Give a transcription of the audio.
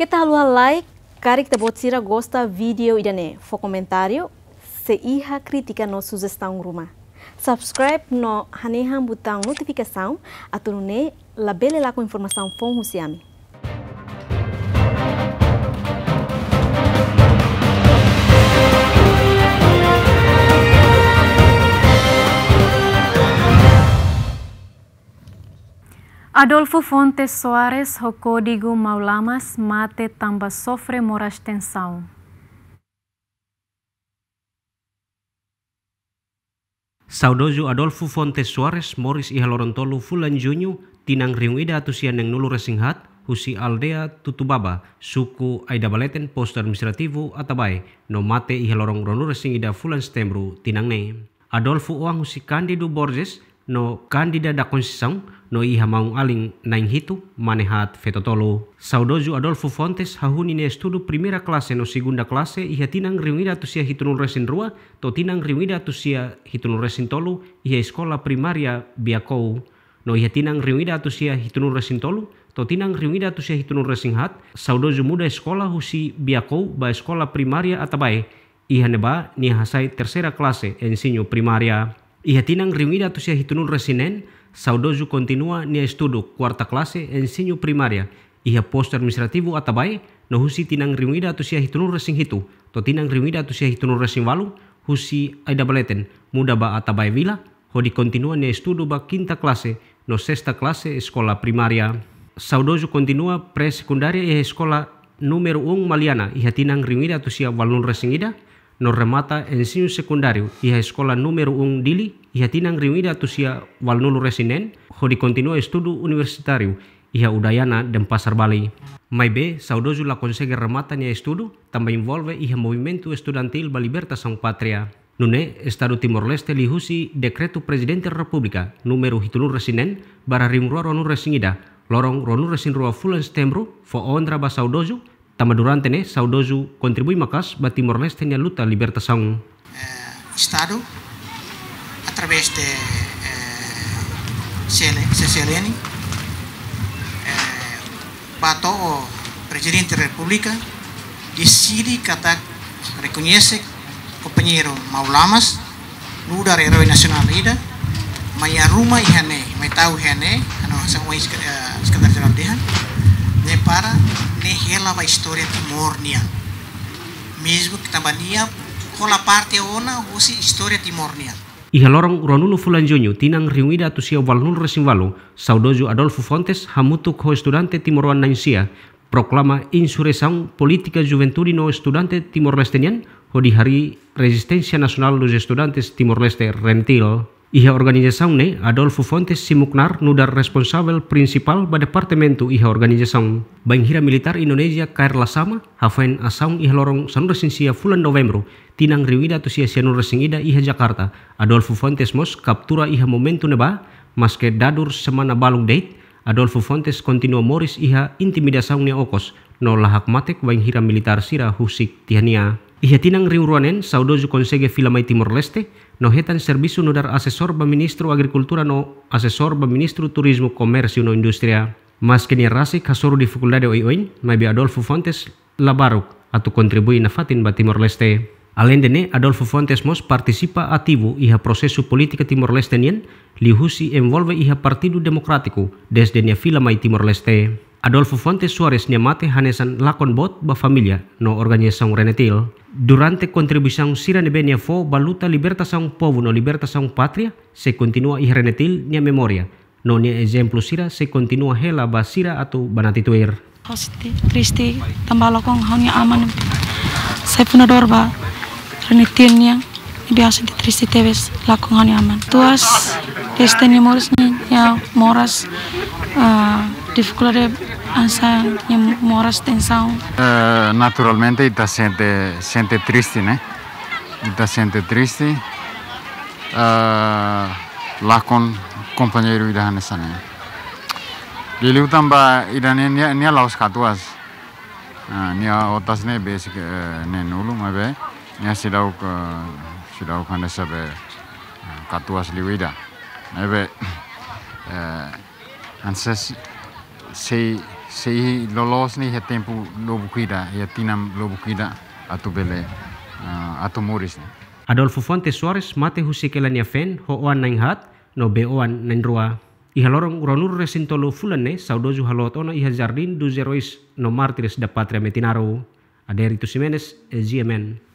Kita lalu like, kita buat sira gosta video idane. E fo komentario, se iha kritika no sugestão rumah. Subscribe no butang notifikasi atau atunne labele laku informasi informação fon husiami. Adolfo Fontes Soares Hokodigo maulamas mate tamba sofre moras tensão. Saudoso Adolfo Fontes Soares Morris Ihaloron Fulan Junyu tinang riung ida atusian yang nulu resinghat husi aldea tutubaba suku aida baleten post administrativo atabai no mate resingida ronu resing ida fulan setembru tinang ne. Adolfo uang husi kandidu Borges no kandida da no iha maung aling nain hitu manehat fetotolo. Saudoju Adolfo Fontes hahun ini estudu primera klase no segunda klase iha tinang riungida tusia hitunul resin rua to tinang riungida tusia hitunul resin tolu iha eskola primaria biakou. No iha tinang riungida tusia hitunul resin tolu to tinang riungida tusia hitunul resin hat saudoju muda eskola husi biakou ba eskola primaria atabai iha neba ni hasai tercera klase ensino primaria. Iha tinang riungida tusia hitunul resinen saudoso continua nia estudo quarta classe ensino primária a posto administrativo atabai no husi tinang rimuida tu sia hitunur resing hitu to tinang rimuida tu sia hitunur resing walu husi ada baleten muda ba atabai vila hodi continua nia estudo ba quinta classe no sexta classe escola primaria. saudoso continua pre secundaria e escola número 1 maliana ia tinang rimuida tu sia walun resing ida no remata ensino secundario y a escola número un dili y a tinang reunida tusia nulu resinen jodi continua estudo universitario y a udayana dem pasar Bali. be, saudozu la consegue remata ni estudo, tambah involve y a movimento estudantil Baliberta sang Patria. Nune, Estado Timor-Leste lihusi Dekretu Presidente Republika numero hitulur resinen bara rimruar Ronu resingida, lorong ronu resinrua rua fulan stembru, fo ondra Saudozu. Tamadurante ne saudozu makas ba Timor-Leste nya luta libertación. Eh, Estado, a través de eh, Ceseleni, eh, o presidente republika la República, decide que Maulamas, luda de nasionalida, ida, maya rumah ihane, mai tahu ihane, ano sang wais eh, sekretaris jenderal dihan, depara nem relava a Timor timornia. Mesmo que tambania kola parte ona usi história timornia. Iha lorong ronulu fulanjonyo tinang riungida tu sia walnul resimvalo saudojo Adolfo Fontes hamutuk ko estudante timoruan nainsia proklama insuresaun politika juventudino estudante timorlestenian ho di hari resistencia nasional dos estudantes Leste rentil Iha ne Adolfo Fontes Simuknar nudar Prinsipal principal ba Tu iha Bang hira Militer Indonesia kairla sama hafain asaun iha lorong sia fulan November, tinang riwida tusia ida iha Jakarta. Adolfo Fontes mos kaptura iha momentu neba maske dadur semana balung date Adolfo Fontes Kontinua moris iha ne okos no lahak matek wain hira militar sira husik tihania. Iha tinang riuruanen saudoju konsege filamai Timor Leste no hetan servisu no asesor ba ministro agrikultura no asesor ba ministro turismo komersio no industria. Mas kenia rasik di fakultade oi oin maibi Adolfo Fontes labaruk atau kontribui nafatin ba Timor Leste. Alendene ne, Adolfo Fontes Mos partisipa ativo iha prosesu politika timor-leste nien, lihusi envolve iha Partido demokratiku desde nia Timor-Leste. Adolfo Fontes Suarez nyamate hanesan lakon bot ba familia no organização Renetil. Durante contribuição Benia fo baluta libertasang povo no libertasang patria se continua i Renetil nia memoria No ni ejemplo sira se continua hela ba sira atau tuir Hosti, Kristi, lakon hangya aman. Saya puna dorba Renetil nia biasa di Tristi Teves lakungan aman. Tuas ni moras ni ya moras uh, di asa que moras tensão. Uh, eh, naturalmente está sente sente triste, né? Está sente triste. Uh, lá com companheiro ida nessa né. Liliu tamba ida Nia nia ne laos katuas. Uh, eh, ne otas ne basic uh, eh, ne nulu mabe. Ne sidau uh, sidau kan dessa be katuas liwida. Mabe uh, anses sei Si lolos ni he tempu lobu cuida ya tinam lobu cuida atau bele uh, atu moris ni Adolfo Fonte Suarez mate husikelan ya fen ho oan nain hat no be oan nain rua iha lorong uranur resintolo fulane saudoju halotona iha jardin du zerois no martires da patria metinaro Aderitus Jimenez, GMN.